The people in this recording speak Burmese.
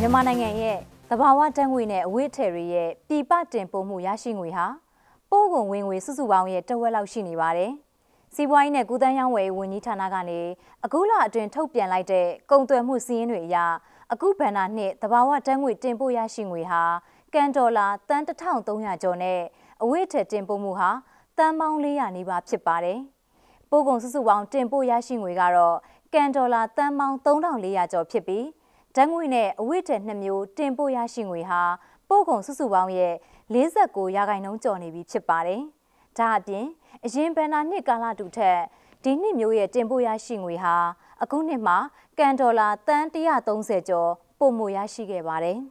မြန်မာနိုင်ငံရဲ့သဘာဝတန်ငွေနဲ့အဝေးထည်တွေရဲ့ပြည်ပတင်ပို့မှုရရှိငွေဟာပို့ကုန်ဝင်ငွေစုစုပေါင်းရဲ့တဝက်လောက်ရှိနေပါတယ်။စီးပွားရေးနဲ့ကုသန်းရောင်းဝယ်ဝန်ကြီးဌာနကနေအခုလအတွင်းထုတ်ပြန်လိုက်တဲ့ကုန်သွယ်မှုစည်းရင်းတွေအရအခုဘဏ္ဍာနှစ်သဘာဝတန်ငွေတင်ပို့ရရှိငွေဟာကန်ဒေါ်လာတန်1300ကျော်နဲ့အဝေးထည်တင်ပို့မှုဟာတန်ပေါင်း400နီးပါးဖြစ်ပါတယ်။ပို့ကုန်စုစုပေါင်းတင်ပို့ရရှိငွ e ကတော့ကန်ဒေါ်လာတန်ပေါင်း3400ကျော်ဖြစ်ပြီးဓာတ်ငွေ့နဲ့အဝိထည်နှစ်မျိုးတင်ပို့ရရှိငွေဟာပို့ကုန်စုစုပေါင်းရဲ့49ရာခိုင်နှုန်းကျော်နေပြီဖြစ်ပါတယ်။ဒါအပြင်အရင်ဘဏ္ဍာနှစ်ကာလတူထက်ဒီနှစ်မျိုးရဲ့တင်ပို့ရရှိငွေဟာအခုနှစ်မှာကန်ဒေါ်လာတန်130ကျော်ပို့မှုရရှိခဲ့ပါတယ်။